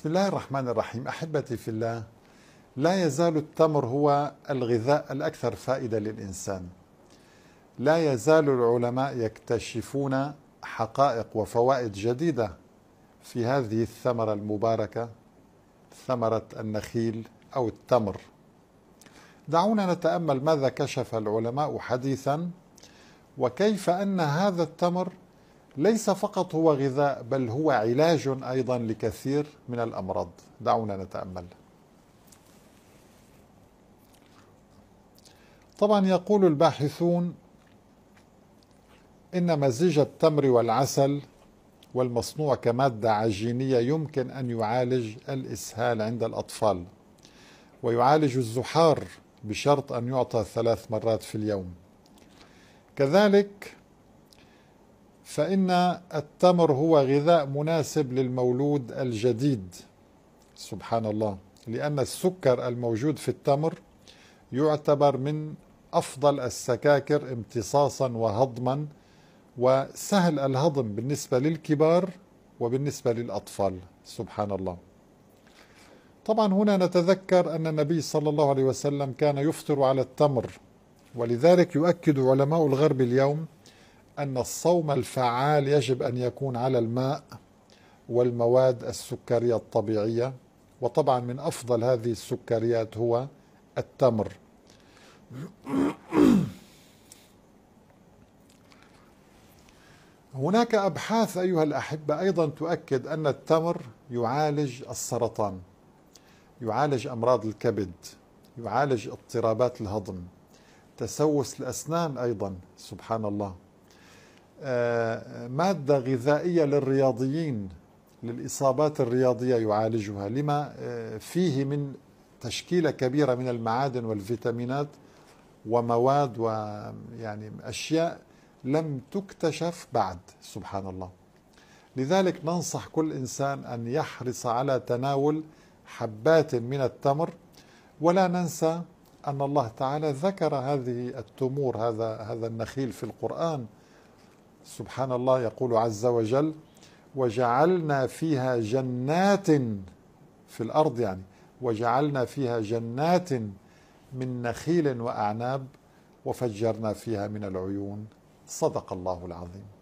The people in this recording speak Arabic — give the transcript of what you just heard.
بسم الله الرحمن الرحيم احبتي في الله لا يزال التمر هو الغذاء الاكثر فائده للانسان لا يزال العلماء يكتشفون حقائق وفوائد جديده في هذه الثمره المباركه ثمره النخيل او التمر دعونا نتامل ماذا كشف العلماء حديثا وكيف ان هذا التمر ليس فقط هو غذاء بل هو علاج ايضا لكثير من الامراض دعونا نتامل طبعا يقول الباحثون ان مزيج التمر والعسل والمصنوع كماده عجينيه يمكن ان يعالج الاسهال عند الاطفال ويعالج الزحار بشرط ان يعطى ثلاث مرات في اليوم كذلك فإن التمر هو غذاء مناسب للمولود الجديد سبحان الله لأن السكر الموجود في التمر يعتبر من أفضل السكاكر امتصاصا وهضما وسهل الهضم بالنسبة للكبار وبالنسبة للأطفال سبحان الله طبعا هنا نتذكر أن النبي صلى الله عليه وسلم كان يفطر على التمر ولذلك يؤكد علماء الغرب اليوم أن الصوم الفعال يجب أن يكون على الماء والمواد السكرية الطبيعية وطبعا من أفضل هذه السكريات هو التمر هناك أبحاث أيها الأحبة أيضا تؤكد أن التمر يعالج السرطان يعالج أمراض الكبد يعالج اضطرابات الهضم تسوس الأسنان أيضا سبحان الله آه، مادة غذائية للرياضيين للإصابات الرياضية يعالجها لما آه، فيه من تشكيلة كبيرة من المعادن والفيتامينات ومواد ويعني أشياء لم تكتشف بعد سبحان الله لذلك ننصح كل إنسان أن يحرص على تناول حبات من التمر ولا ننسى أن الله تعالى ذكر هذه التمور هذا هذا النخيل في القرآن سبحان الله يقول عز وجل وجعلنا فيها جنات في الأرض يعني وجعلنا فيها جنات من نخيل وأعناب وفجرنا فيها من العيون صدق الله العظيم